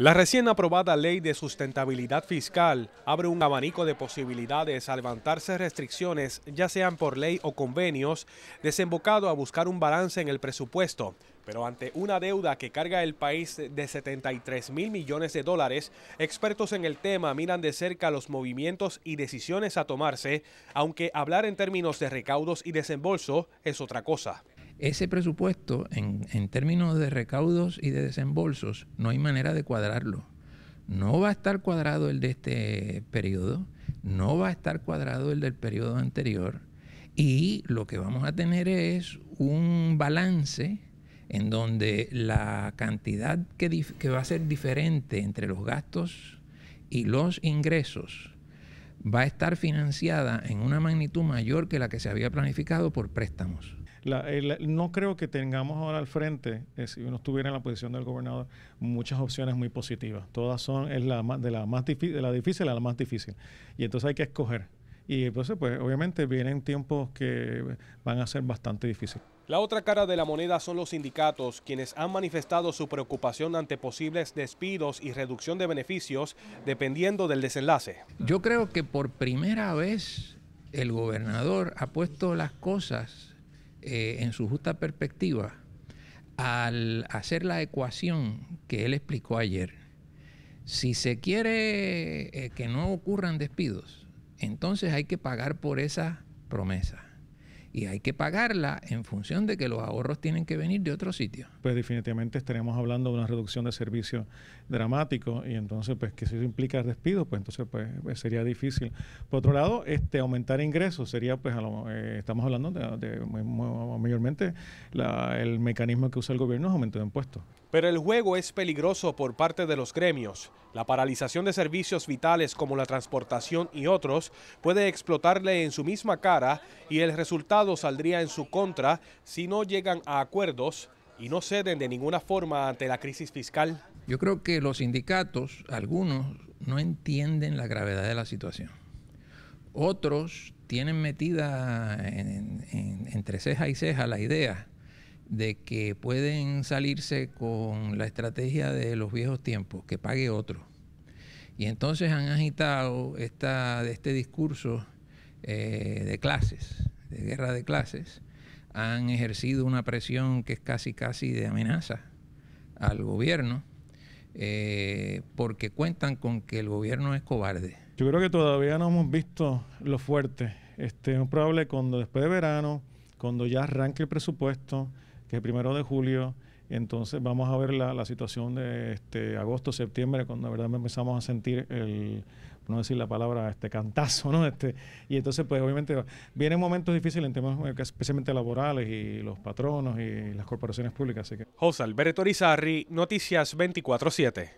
La recién aprobada Ley de Sustentabilidad Fiscal abre un abanico de posibilidades a levantarse restricciones, ya sean por ley o convenios, desembocado a buscar un balance en el presupuesto. Pero ante una deuda que carga el país de 73 mil millones de dólares, expertos en el tema miran de cerca los movimientos y decisiones a tomarse, aunque hablar en términos de recaudos y desembolso es otra cosa. Ese presupuesto, en, términos de recaudos y de desembolsos, no hay manera de cuadrarlo. No va a estar cuadrado el de este periodo, no va a estar cuadrado el del periodo anterior, y lo que vamos a tener es un balance en donde la cantidad que, va a ser diferente entre los gastos y los ingresos va a estar financiada en una magnitud mayor que la que se había planificado por préstamos. Eh, no creo que tengamos ahora al frente, eh, si uno estuviera en la posición del gobernador, muchas opciones muy positivas. Todas son la, de la más difícil, la difícil a la más difícil. Y entonces hay que escoger. Y entonces, pues obviamente vienen tiempos que van a ser bastante difíciles. La otra cara de la moneda son los sindicatos, quienes han manifestado su preocupación ante posibles despidos y reducción de beneficios dependiendo del desenlace. Yo creo que por primera vez el gobernador ha puesto las cosas eh, en su justa perspectiva, al hacer la ecuación que él explicó ayer, si se quiere eh, que no ocurran despidos, entonces hay que pagar por esa promesa y hay que pagarla en función de que los ahorros tienen que venir de otro sitio. Pues definitivamente estaríamos hablando de una reducción de servicio dramático y entonces pues que si eso implica despido, pues entonces pues, pues sería difícil. Por otro lado, este aumentar ingresos sería pues eh, estamos hablando de, mayormente el mecanismo que usa el gobierno es aumento de impuestos. Pero el juego es peligroso por parte de los gremios. La paralización de servicios vitales como la transportación y otros puede explotarle en su misma cara y el resultado saldría en su contra si no llegan a acuerdos y no ceden de ninguna forma ante la crisis fiscal. Yo creo que los sindicatos, algunos, no entienden la gravedad de la situación. Otros tienen metida entre ceja y ceja la idea de que pueden salirse con la estrategia de los viejos tiempos, que pague otro. Y entonces han agitado esta, este discurso eh, de clases, de guerra de clases han ejercido una presión que es casi casi de amenaza al gobierno eh, porque cuentan con que el gobierno es cobarde. Yo creo que todavía no hemos visto lo fuerte. Este, es probable cuando después de verano, cuando ya arranque el presupuesto, que es el primero de julio, entonces vamos a ver la, situación de este, agosto, septiembre, cuando de verdad empezamos a sentir el, no decir la palabra, este cantazo, ¿no? Este, y entonces, pues obviamente vienen momentos difíciles en temas eh, especialmente laborales y los patronos y las corporaciones públicas. que. José Alberto Rizarri, Noticias 24-7.